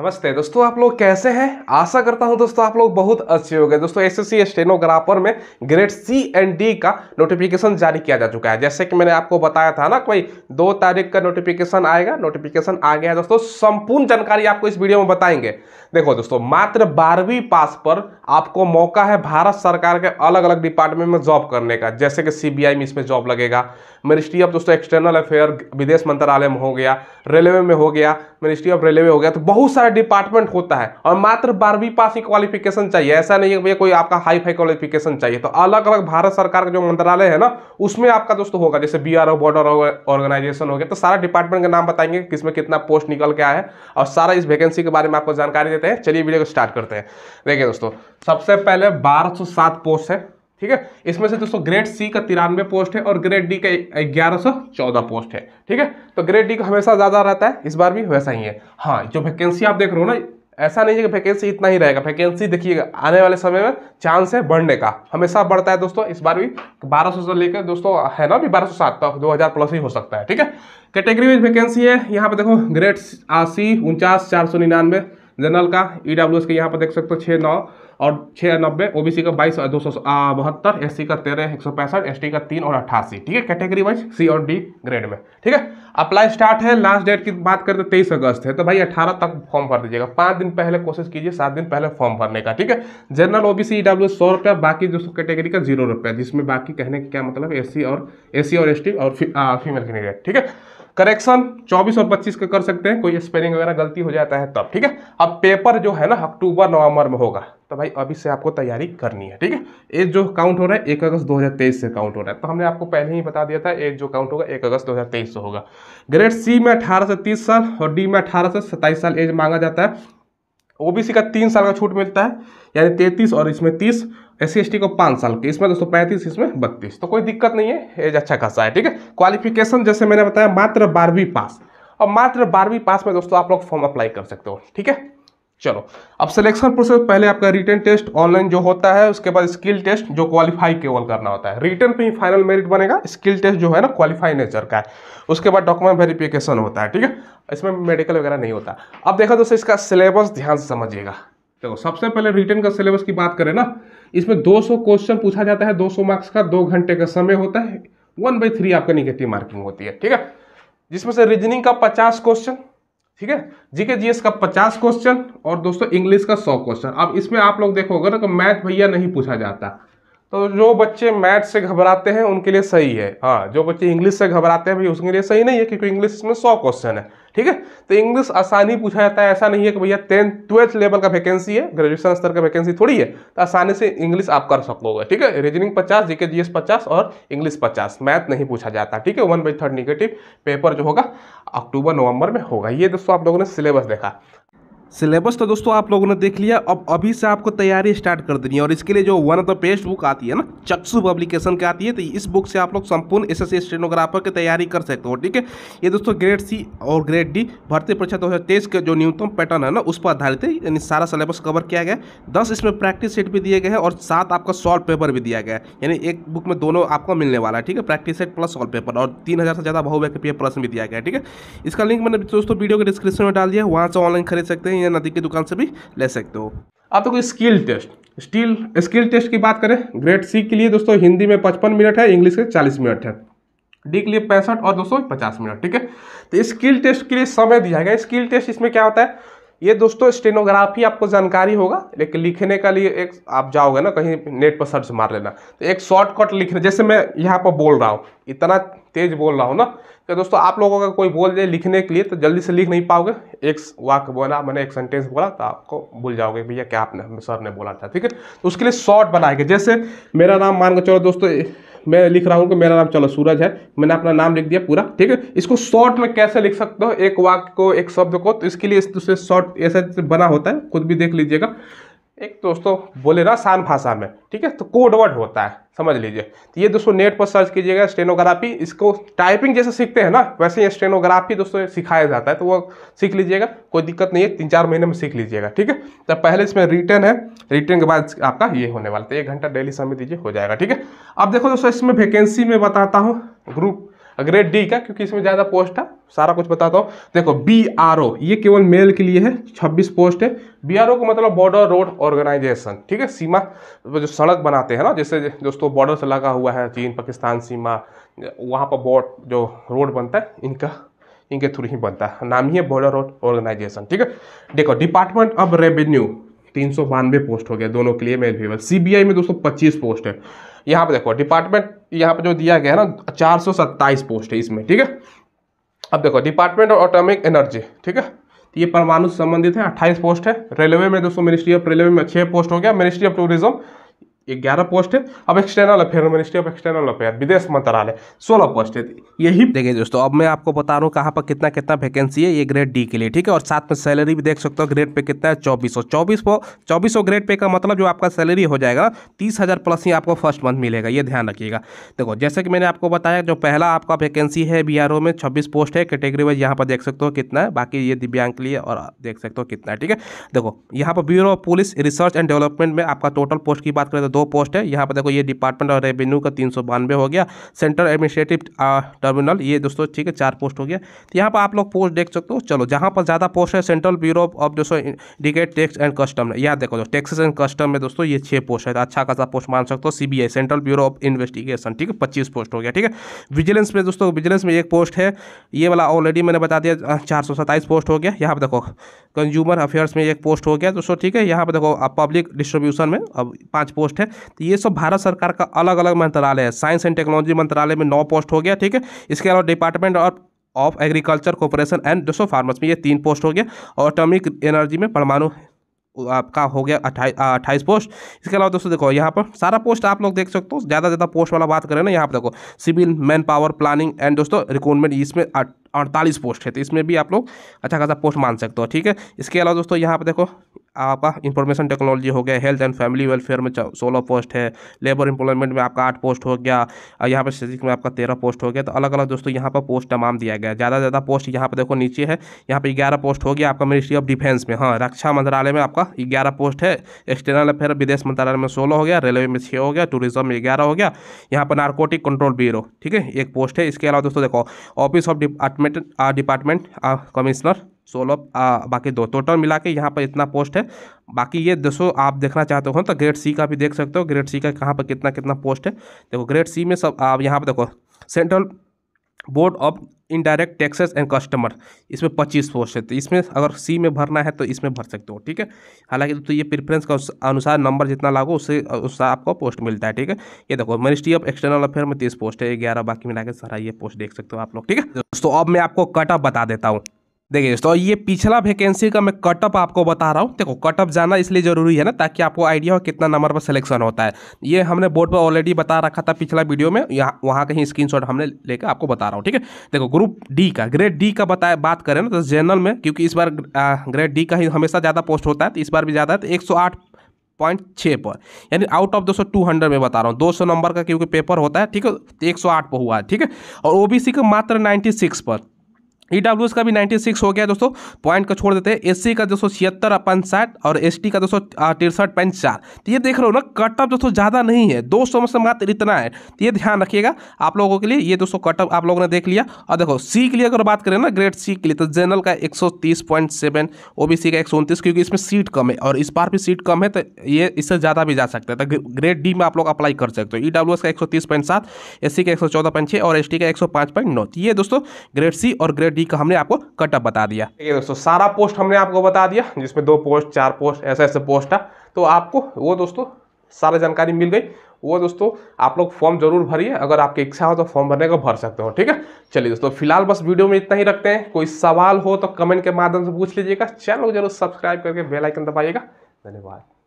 नमस्ते दोस्तों आप लोग कैसे हैं आशा करता हूं दोस्तों आप लोग बहुत अच्छे हो गए दोस्तों एसएससी स्टेनोग्राफर में ग्रेड सी एंड डी का नोटिफिकेशन जारी किया जा चुका है जैसे कि मैंने आपको बताया था ना कोई दो तारीख का नोटिफिकेशन आएगा नोटिफिकेशन आ गया है दोस्तों संपूर्ण जानकारी आपको इस वीडियो में बताएंगे देखो दोस्तों मात्र बारहवीं पास पर आपको मौका है भारत सरकार के अलग अलग डिपार्टमेंट में जॉब करने का जैसे कि सीबीआई में इसमें जॉब लगेगा मिनिस्ट्री ऑफ दोस्तों एक्सटर्नल अफेयर विदेश मंत्रालय में हो गया रेलवे में हो गया मिनिस्ट्री ऑफ रेलवे हो गया तो बहुत सारे सारा डिपार्टमेंट होता है और मात्र बारहवीं पास ही क्वालिफिकेशन चाहिए ऐसा नहीं है भैया कोई आपका हाई फाई क्वालिफिकेशन चाहिए तो अलग अलग भारत सरकार का जो मंत्रालय है ना उसमें आपका दोस्तों होगा जैसे B R O border organisation हो गया तो सारा डिपार्टमेंट का नाम बताएंगे किसमें कितना पोस्ट निकल के आया है और सारा इस वैकेंसी के बारे में आपको जानकारी देते हैं चलिए वीडियो को स्टार्ट करते हैं देखिए दोस्तों सबसे पहले बारह पोस्ट है ठीक है इसमें से दोस्तों ग्रेड सी का तिरानवे पोस्ट है और ग्रेड डी का ग्यारह सौ चौदह पोस्ट है ठीक है तो ग्रेड डी का हमेशा ज़्यादा रहता है इस बार भी वैसा ही है हाँ जो वैकेंसी आप देख रहे हो ना ऐसा नहीं है कि वैकेंसी इतना ही रहेगा वैकेंसी देखिएगा आने वाले समय में चांस है बढ़ने का हमेशा बढ़ता है दोस्तों इस बार भी 1200 से लेकर दोस्तों है ना भी 1207 सौ तक तो दो हज़ार प्लस ही हो सकता है ठीक है कैटेगरी में वैकेंसी है यहाँ पे देखो ग्रेड सी उनचास चार सौ निन्यानवे जनरल का ई के यहाँ पर देख सकते हो छः नौ और छः नब्बे ओ का बाईस दो सौ बहत्तर एस का तेरह एक सौ पैंसठ एस का तीन और अट्ठासी ठीक है कैटेगरी वाइज सी और डी ग्रेड में ठीक है अप्लाई स्टार्ट है लास्ट डेट की बात करें तो तेईस अगस्त है तो भाई अठारह तक फॉर्म भर दीजिएगा पाँच दिन पहले कोशिश कीजिए सात दिन पहले फॉर्म भरने का ठीक है general O B C W सौ रुपया बाकी जो कैटेगरी का जीरो रुपया जिसमें बाकी कहने का क्या मतलब ए सी और ए सी और एस टी और फीमेल कैंडिडेट ठीक है करेक्शन 24 और 25 का कर सकते हैं कोई स्पेलिंग वगैरह गलती हो जाता है तब ठीक है अब पेपर जो है ना अक्टूबर नवंबर में होगा तो भाई अभी से आपको तैयारी करनी है ठीक है एज जो काउंट हो रहा है एक अगस्त 2023 से काउंट हो रहा है तो हमने आपको पहले ही बता दिया था एज जो काउंट होगा एक अगस्त 2023 से होगा ग्रेड सी में 18 से 30 साल और डी में 18 से 27 साल एज मांगा जाता है ओबीसी का तीन साल का छूट मिलता है यानी तैतीस और इसमें तीस एस सी को पाँच साल की इसमें दोस्तों पैंतीस इसमें बत्तीस तो कोई दिक्कत नहीं है एज अच्छा खासा है ठीक है क्वालिफिकेशन जैसे मैंने बताया मात्र बारहवीं पास और मात्र बारहवीं पास में दोस्तों आप लोग फॉर्म अप्लाई कर सकते हो ठीक है चलो अब सिलेक्शन प्रोसेस पहले आपका रिटर्न टेस्ट ऑनलाइन जो होता है उसके बाद स्किल टेस्ट जो क्वालिफाई केवल करना होता है रिटर्न पे ही फाइनल मेरिट बनेगा स्किल टेस्ट जो है ना क्वालिफाई नेचर का है उसके बाद डॉक्यूमेंट वेरिफिकेशन होता है ठीक है इसमें मेडिकल वगैरह नहीं होता अब देखा दोस्तों इसका सिलेबस ध्यान से समझिएगा देखो सबसे पहले रिटर्न का सिलेबस की बात करें ना इसमें दो क्वेश्चन पूछा जाता है दो मार्क्स का दो घंटे का समय होता है वन बाई थ्री आपका निगेटिव मार्किंग होती है ठीक है जिसमें से रीजनिंग का पचास क्वेश्चन ठीक है जीके जीएस का पचास क्वेश्चन और दोस्तों इंग्लिश का सौ क्वेश्चन अब इसमें आप लोग देखोगे ना कि मैथ भैया नहीं पूछा जाता तो जो बच्चे मैथ से घबराते हैं उनके लिए सही है हाँ जो बच्चे इंग्लिश से घबराते हैं भाई उसके लिए सही नहीं है क्योंकि इंग्लिश में सौ क्वेश्चन है ठीक है तो इंग्लिश आसानी पूछा जाता है ऐसा नहीं है कि भैया टेंथ ट्वेल्थ लेवल का वैकेंसी है ग्रेजुएशन स्तर का वैकेंसी थोड़ी है तो आसानी से इंग्लिश आप कर सकोगे ठीक है रीजनिंग पचास जीके जी पचास और इंग्लिश पचास मैथ नहीं पूछा जाता ठीक है one by third negative paper जो होगा अक्टूबर नवंबर में होगा ये दोस्तों आप लोगों ने सिलेबस देखा सिलेबस तो दोस्तों आप लोगों ने देख लिया अब अभी से आपको तैयारी स्टार्ट कर देनी है और इसके लिए जो one of the best book आती है ना चक्सु पब्लिकेशन की आती है तो इस बुक से आप लोग संपूर्ण एस एस स्टेनोग्राफर की तैयारी कर सकते हो ठीक है ये दोस्तों ग्रेड सी और ग्रेड डी भर्ती परीक्षा दो हज़ार के जो न्यूनतम पैटर्न है ना उस पर आधारित है यानी सारा सिलेबस कवर किया गया दस इसमें प्रैक्टिस सेट भी दिए गए हैं और सात आपका सॉल्व पेपर भी दिया गया यानी एक बुक में दोनों आपको मिलने वाला है ठीक है practice set plus solve paper और तीन हज़ार से ज़्यादा बहुवैकपीय प्रश्न भी दिया गया ठीक है इसका लिंक मैंने दोस्तों वीडियो के डिस्क्रिप्शन में डाल दिया वहाँ से ऑनलाइन खरीद सकते हैं हैं या नदी की दुकान से भी ले सकते हो आप देखो skill test still skill test की बात करें ग्रेड सी के लिए दोस्तों हिंदी में पचपन मिनट है इंग्लिश के चालीस मिनट है डी के लिए पैंसठ और दोस्तों पचास मिनट ठीक है तो स्किल टेस्ट के लिए समय दिया गया स्किल टेस्ट इसमें क्या होता है ये दोस्तों स्टेनोग्राफी आपको जानकारी होगा लेकिन लिखने का लिए एक आप जाओगे ना कहीं नेट पर सर्च मार लेना तो एक शॉर्टकट लिखने जैसे मैं यहाँ पर बोल रहा हूँ इतना तेज बोल रहा हूँ ना कि तो दोस्तों आप लोगों का कोई बोल जाए लिखने के लिए तो जल्दी से लिख नहीं पाओगे एक वाक बोला मैंने एक सेंटेंस बोला तो आपको भूल जाओगे भैया क्या आपने सर ने बोला था ठीक है तो उसके लिए शॉर्ट बनाएंगे जैसे मेरा नाम मान के चलो दोस्तों मैं लिख रहा हूँ कि मेरा नाम चलो सूरज है मैंने अपना नाम लिख दिया पूरा ठीक है इसको शॉर्ट में कैसे लिख सकते हो एक वाक्य को एक शब्द को तो इसके लिए इस दूसरे शॉर्ट ऐसा बना होता है खुद भी देख लीजिएगा एक दोस्तों बोले ना आसान भाषा में ठीक है तो कोडवर्ड होता है समझ लीजिए तो ये दोस्तों नेट पर सर्च कीजिएगा स्टेनोग्राफी इसको टाइपिंग जैसे सीखते हैं ना वैसे ये स्टेनोग्राफी दोस्तों सिखाया जाता है तो वो सीख लीजिएगा कोई दिक्कत नहीं है तीन चार महीने में सीख लीजिएगा ठीक है तो पहले इसमें रिटर्न है रिटर्न के बाद आपका ये होने वाला है तो एक घंटा डेली समय दीजिए हो जाएगा ठीक है अब देखो दोस्तों इसमें वैकेंसी में बताता हूँ ग्रुप ग्रेड डी का क्योंकि इसमें ज़्यादा पोस्ट है सारा कुछ बताता हूँ देखो बी आर ओ ये केवल मेल के लिए है छब्बीस पोस्ट है बी आर ओ का मतलब बॉर्डर रोड ऑर्गेनाइजेशन ठीक है सीमा जो सड़क बनाते हैं ना जैसे दोस्तों बॉर्डर से लगा हुआ है चीन पाकिस्तान सीमा वहाँ पर बॉर्ड जो रोड बनता है इनका इनके थ्रू ही बनता है नाम ही है बॉर्डर रोड ऑर्गेनाइजेशन ठीक है देखो डिपार्टमेंट ऑफ रेवेन्यू तीन सौ बानवे पोस्ट हो गया दोनों के लिए मेल फीमेल सीबीआई में दोस्तों पच्चीस पोस्ट है यहाँ पे देखो डिपार्टमेंट यहाँ पे जो दिया गया है ना चार सौ सत्ताईस पोस्ट है इसमें ठीक है अब देखो डिपार्टमेंट ऑफ ऑटोमिक एनर्जी ठीक है तो ये परमाणु संबंधित है अट्ठाईस पोस्ट है रेलवे में दोस्तों मिनिस्ट्री ऑफ रेलवे में छः पोस्ट हो गया मिनिस्ट्री ऑफ टूरिज्म ये ग्यारह पोस्ट है अब external affair ministry of external affair विदेश मंत्रालय सोलह पोस्ट है यही देखिए दोस्तों अब मैं आपको बता रहा हूँ कहाँ पर कितना कितना वैकेंसी है ये ग्रेड डी के लिए ठीक है और साथ में सैलरी भी देख सकते हो ग्रेड पे कितना है चौबीस सौ चौबीस सौ चौबीस सौ ग्रेड पे का मतलब जो आपका सैलरी हो जाएगा तीस हज़ार प्लस ही आपको फर्स्ट मंथ मिलेगा ये ध्यान रखिएगा देखो जैसे कि मैंने आपको बताया जो पहला आपका वैकेंसी है बी में छब्बीस पोस्ट है कैटेगरी वाइज यहाँ पर देख सकते हो कितना है बाकी ये दिव्यांग के लिए और देख सकते हो कितना है ठीक है देखो यहाँ पर bureau of police research and development में आपका टोटल पोस्ट की बात करें तो दो पोस्ट है यहाँ पर देखो ये डिपार्टमेंट और रेवेन्यू का तीन हो गया सेंट्रल एडमिनिस्ट्रेटिव टर्मिनल ये दोस्तों ठीक है चार पोस्ट हो गया तो यहाँ पर आप लोग पोस्ट देख सकते हो चलो जहाँ पर ज़्यादा पोस्ट है सेंट्रल ब्यूरो ऑफ दोस्तों इंडिकेट टैक्स एंड कस्टम यहाँ देखो टैक्सेस एंड कस्टम में दोस्तों ये छः पोस्ट है तो अच्छा खासा पोस्ट मान सकते हो CBI central bureau of investigation ठीक है पच्चीस पोस्ट हो गया ठीक है विजिलेंस में दोस्तों विजिलेंस में एक पोस्ट है ये वाला ऑलरेडी मैंने बता दिया चार पोस्ट हो गया यहाँ पर देखो कंज्यूमर अफेयर्स में एक पोस्ट हो गया दोस्तों ठीक है यहाँ पर देखो पब्लिक डिस्ट्रीब्यूशन में अब पांच पोस्ट है तो ये सब भारत सरकार का अलग अलग मंत्रालय है साइंस एंड टेक्नोलॉजी मंत्रालय में नौ पोस्ट हो गया ठीक है इसके अलावा डिपार्टमेंट और ऑफ एग्रीकल्चर कॉपोरेशन एंड दोस्तों फार्मर्स में ये तीन पोस्ट हो गया और एटॉमिक एनर्जी में परमाणु आपका हो गया अट्ठाईस अट्ठाईस पोस्ट इसके अलावा दोस्तों देखो यहाँ पर सारा पोस्ट आप लोग देख सकते हो ज़्यादा ज़्यादा पोस्ट वाला बात करें ना यहाँ पर देखो civil man power planning and दोस्तों रिक्रूटमेंट इसमें अड़तालीस पोस्ट है तो इसमें भी आप लोग अच्छा खासा पोस्ट मान सकते हो ठीक है इसके अलावा दोस्तों यहाँ पर देखो आपका इंफॉर्मेशन टेक्नोलॉजी हो गया हेल्थ एंड फैमिली वेलफेयर में सोलह पोस्ट है लेबर एम्प्लॉयमेंट में आपका आठ पोस्ट हो गया यहाँ पर स्टेटिक में आपका तेरह पोस्ट हो गया तो अलग अलग दोस्तों यहाँ पर पोस्ट तमाम दिया गया ज़्यादा ज़्यादा पोस्ट यहाँ पर देखो नीचे है यहाँ पर ग्यारह पोस्ट हो गया आपका मिनिस्ट्री ऑफ डिफेंस में हाँ रक्षा मंत्रालय में आपका ग्यारह पोस्ट है एक्सटर्नल अफेयर विदेश मंत्रालय में सोलह हो गया रेलवे में छः हो गया टूरिज्म में ग्यारह हो गया यहाँ पर नारकोटिक कंट्रोल ब्यूरो ठीक है एक पोस्ट है इसके अलावा दोस्तों देखो office of department department commissioner सोलह बाकी दो टोटल मिला के यहाँ पर इतना पोस्ट है बाकी ये दोस्तों आप देखना चाहते हो तो ग्रेड सी का भी देख सकते हो ग्रेड सी का कहाँ पर कितना कितना पोस्ट है देखो ग्रेड सी में सब आप यहाँ पर देखो central board of indirect taxes and customer इसमें पच्चीस पोस्ट है तो इसमें अगर सी में भरना है तो इसमें भर सकते हो ठीक है हालांकि तो, तो ये प्रिफ्रेंस का अनुसार नंबर जितना लागू उससे उससे आपको पोस्ट मिलता है ठीक है ये देखो मिनिस्ट्री ऑफ एक्सटर्नल अफेयर में तीस पोस्ट है ग्यारह बाकी मिला के सारा ये पोस्ट देख सकते हो आप लोग ठीक है दोस्तों अब मैं आपको कटअप बता देता हूँ देखिए दोस्तों ये पिछला वैकेंसी का मैं कटअप आपको बता रहा हूँ देखो कटअप जाना इसलिए जरूरी है ना ताकि आपको आइडिया हो कितना नंबर पर सिलेक्शन होता है ये हमने बोर्ड पर ऑलरेडी बता रखा था पिछला वीडियो में यहाँ वहाँ कहीं स्क्रीनशॉट हमने लेकर आपको बता रहा हूँ ठीक है देखो ग्रुप डी का ग्रेड डी का बताए बात करें ना तो जनरल में क्योंकि इस बार ग्रेड डी का ही हमेशा ज़्यादा पोस्ट होता है तो इस बार भी ज़्यादा है तो एक पॉइंट छः पर यानी आउट ऑफ दो सौ टू हंड्रेड में बता रहा हूँ दो सौ नंबर का क्योंकि पेपर होता है ठीक है तो एक सौ आठ पर हुआ है ठीक है और ओबीसी का मात्र नाइन्टी सिक्स पर ई e डब्ल्यू का भी 96 हो गया दोस्तों पॉइंट का छोड़ देते हैं एस का दोस्तों छिहत्तर अपन साठ और एस का दोस्तों तिरसठ पॉइंट चार तो ये देख रहे हो ना कटअप दोस्तों ज़्यादा नहीं है दो सौ से मात्र इतना है तो ये ध्यान रखिएगा आप लोगों के लिए ये दोस्तों कटअप आप लोगों ने देख लिया और देखो सी के लिए अगर बात करें ना ग्रेड सी के लिए तो जनरल का एक सौ तीस point seven O B C का एक सौ क्योंकि इसमें सीट कम है और इस बार भी सीट कम है तो ये इससे ज़्यादा भी जा सकता है तो ग्रेड डी में आप लोग अप्लाई कर सकते हो ई डब्ल्यू एस का एक सौ तीस पॉइंट सात एस सी का एक सौ चौदह पॉइंट और एस टी का एक सौ पाँच पॉइंट नौ तो ये दोस्तों ग्रेड सी और ग्रेड क्वांटिटी का हमने आपको कटअप बता दिया ठीक है दोस्तों सारा पोस्ट हमने आपको बता दिया जिसमें दो पोस्ट चार पोस्ट ऐसे ऐसे पोस्ट है तो आपको वो दोस्तों सारा जानकारी मिल गई वो दोस्तों आप लोग फॉर्म जरूर भरिए अगर आपकी इच्छा हो तो फॉर्म भरने का भर सकते हो ठीक है चलिए दोस्तों फिलहाल बस वीडियो में इतना ही रखते हैं कोई सवाल हो तो कमेंट के माध्यम से पूछ लीजिएगा चैनल को जरूर सब्सक्राइब करके बेलाइकन दबाइएगा धन्यवाद